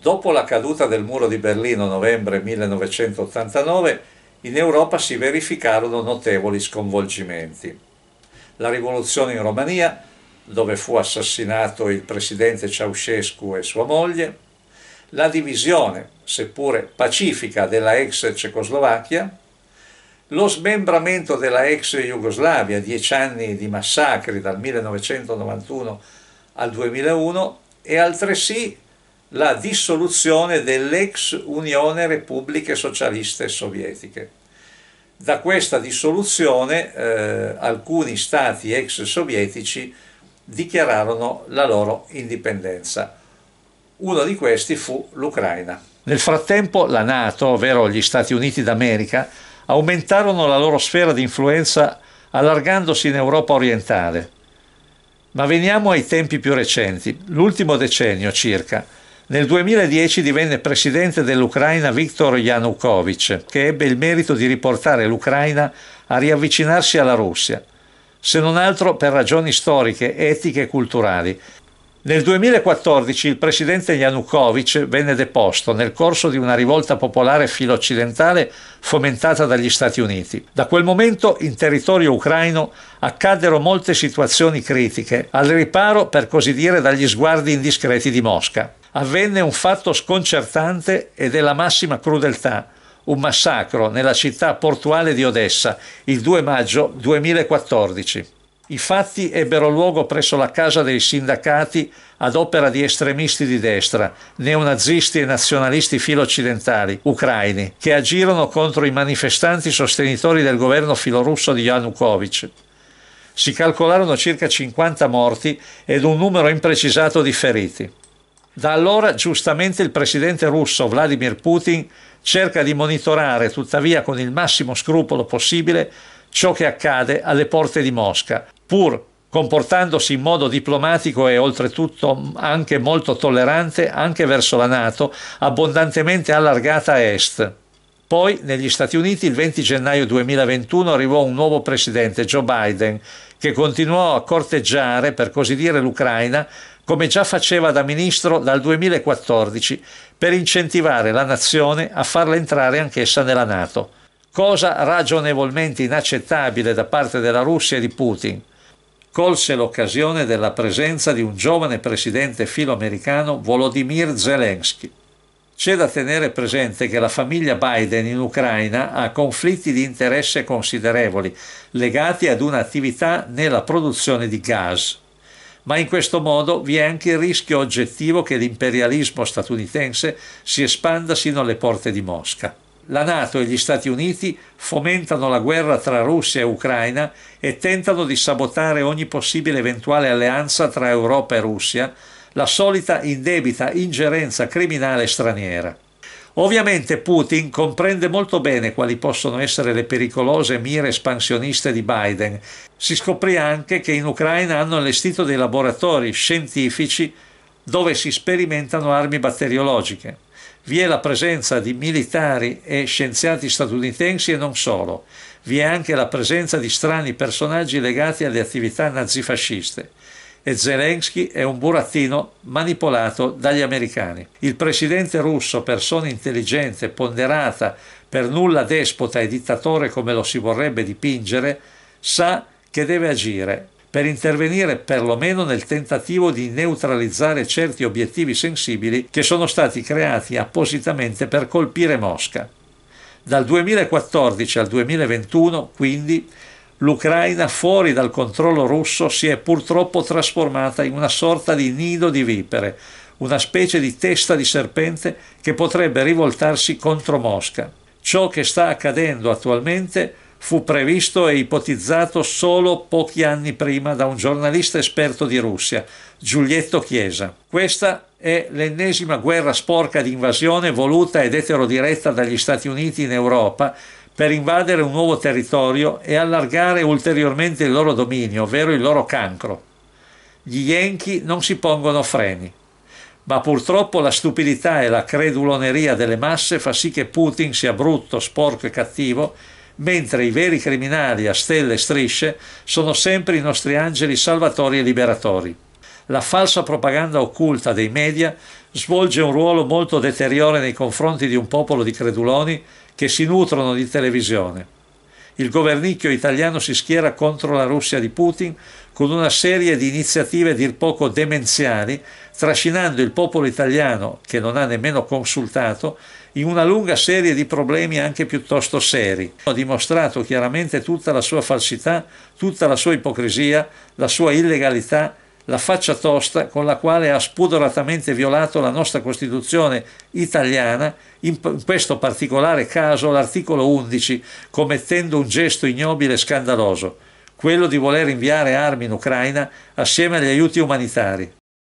Dopo la caduta del muro di Berlino novembre 1989, in Europa si verificarono notevoli sconvolgimenti. La rivoluzione in Romania, dove fu assassinato il presidente Ceausescu e sua moglie, la divisione, seppure pacifica, della ex Cecoslovacchia, lo smembramento della ex Jugoslavia, dieci anni di massacri dal 1991 al 2001, e altresì la dissoluzione dell'ex Unione Repubbliche Socialiste Sovietiche. Da questa dissoluzione eh, alcuni stati ex sovietici dichiararono la loro indipendenza. Uno di questi fu l'Ucraina. Nel frattempo la Nato, ovvero gli Stati Uniti d'America, aumentarono la loro sfera di influenza allargandosi in Europa orientale. Ma veniamo ai tempi più recenti, l'ultimo decennio circa, nel 2010 divenne presidente dell'Ucraina Viktor Yanukovych, che ebbe il merito di riportare l'Ucraina a riavvicinarsi alla Russia, se non altro per ragioni storiche, etiche e culturali, nel 2014 il presidente Yanukovych venne deposto nel corso di una rivolta popolare filo-occidentale fomentata dagli Stati Uniti. Da quel momento in territorio ucraino accaddero molte situazioni critiche, al riparo per così dire dagli sguardi indiscreti di Mosca. Avvenne un fatto sconcertante e della massima crudeltà, un massacro nella città portuale di Odessa il 2 maggio 2014. I fatti ebbero luogo presso la casa dei sindacati ad opera di estremisti di destra, neonazisti e nazionalisti filo-occidentali, ucraini, che agirono contro i manifestanti sostenitori del governo filorusso di Yanukovych. Si calcolarono circa 50 morti ed un numero imprecisato di feriti. Da allora, giustamente, il presidente russo Vladimir Putin cerca di monitorare, tuttavia, con il massimo scrupolo possibile ciò che accade alle porte di Mosca, pur comportandosi in modo diplomatico e oltretutto anche molto tollerante anche verso la Nato, abbondantemente allargata a est. Poi negli Stati Uniti il 20 gennaio 2021 arrivò un nuovo presidente, Joe Biden, che continuò a corteggiare, per così dire, l'Ucraina, come già faceva da ministro dal 2014, per incentivare la nazione a farla entrare anch'essa nella Nato, cosa ragionevolmente inaccettabile da parte della Russia e di Putin colse l'occasione della presenza di un giovane presidente filoamericano Volodymyr Zelensky. C'è da tenere presente che la famiglia Biden in Ucraina ha conflitti di interesse considerevoli legati ad un'attività nella produzione di gas. Ma in questo modo vi è anche il rischio oggettivo che l'imperialismo statunitense si espanda sino alle porte di Mosca la Nato e gli Stati Uniti fomentano la guerra tra Russia e Ucraina e tentano di sabotare ogni possibile eventuale alleanza tra Europa e Russia, la solita indebita ingerenza criminale straniera. Ovviamente Putin comprende molto bene quali possono essere le pericolose mire espansioniste di Biden. Si scoprì anche che in Ucraina hanno allestito dei laboratori scientifici dove si sperimentano armi batteriologiche. Vi è la presenza di militari e scienziati statunitensi e non solo, vi è anche la presenza di strani personaggi legati alle attività nazifasciste e Zelensky è un burattino manipolato dagli americani. Il presidente russo, persona intelligente, ponderata, per nulla despota e dittatore come lo si vorrebbe dipingere, sa che deve agire per intervenire perlomeno nel tentativo di neutralizzare certi obiettivi sensibili che sono stati creati appositamente per colpire Mosca. Dal 2014 al 2021, quindi, l'Ucraina fuori dal controllo russo si è purtroppo trasformata in una sorta di nido di vipere, una specie di testa di serpente che potrebbe rivoltarsi contro Mosca. Ciò che sta accadendo attualmente è fu previsto e ipotizzato solo pochi anni prima da un giornalista esperto di Russia, Giulietto Chiesa. Questa è l'ennesima guerra sporca di invasione voluta ed eterodiretta dagli Stati Uniti in Europa per invadere un nuovo territorio e allargare ulteriormente il loro dominio, ovvero il loro cancro. Gli Yankee non si pongono freni ma purtroppo la stupidità e la creduloneria delle masse fa sì che Putin sia brutto, sporco e cattivo mentre i veri criminali a stelle e strisce sono sempre i nostri angeli salvatori e liberatori. La falsa propaganda occulta dei media svolge un ruolo molto deteriore nei confronti di un popolo di creduloni che si nutrono di televisione. Il governicchio italiano si schiera contro la Russia di Putin con una serie di iniziative dir poco demenziali, trascinando il popolo italiano, che non ha nemmeno consultato, in una lunga serie di problemi anche piuttosto seri. Ha dimostrato chiaramente tutta la sua falsità, tutta la sua ipocrisia, la sua illegalità, la faccia tosta con la quale ha spudoratamente violato la nostra Costituzione italiana, in questo particolare caso l'articolo 11, commettendo un gesto ignobile e scandaloso, quello di voler inviare armi in Ucraina assieme agli aiuti umanitari.